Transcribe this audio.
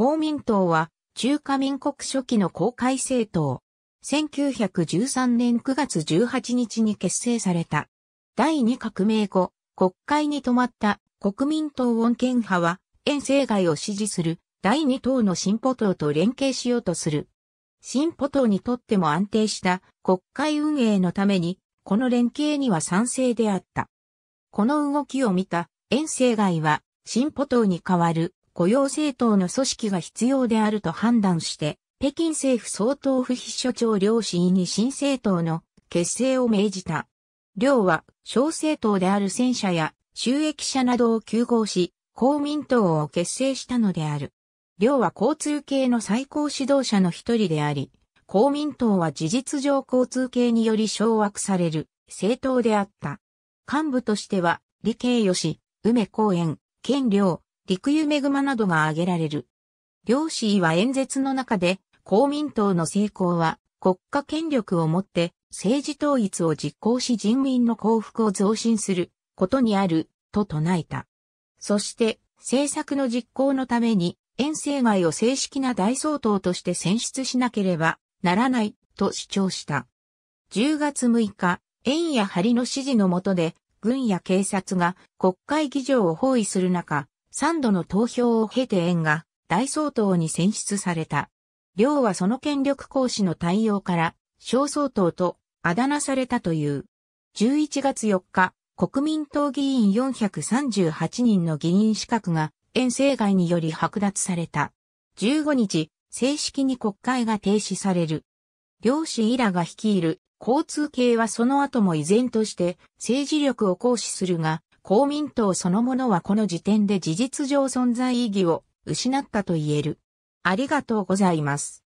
公民党は中華民国初期の公開政党。1913年9月18日に結成された。第二革命後、国会に止まった国民党穏健派は、遠征外を支持する第二党の進歩党と連携しようとする。進歩党にとっても安定した国会運営のために、この連携には賛成であった。この動きを見た遠征外は進歩党に代わる雇用政党の組織が必要であると判断して、北京政府総統府秘書長両市委に新政党の結成を命じた。両は小政党である戦車や収益者などを休合し、公民党を結成したのである。両は交通系の最高指導者の一人であり、公民党は事実上交通系により掌握される政党であった。幹部としては、李慶義、梅公園、県良、陸メグマなどが挙げられる。両氏は演説の中で、公民党の成功は国家権力をもって政治統一を実行し人民の幸福を増進することにあると唱えた。そして政策の実行のために遠征外を正式な大総統として選出しなければならないと主張した。10月6日、縁や張の指示のもとで軍や警察が国会議場を包囲する中、3度の投票を経て縁が大総統に選出された。両はその権力行使の対応から小総統とあだ名されたという。11月4日、国民党議員438人の議員資格が遠征外により剥奪された。15日、正式に国会が停止される。両氏イラが率いる交通系はその後も依然として政治力を行使するが、公民党そのものはこの時点で事実上存在意義を失ったと言える。ありがとうございます。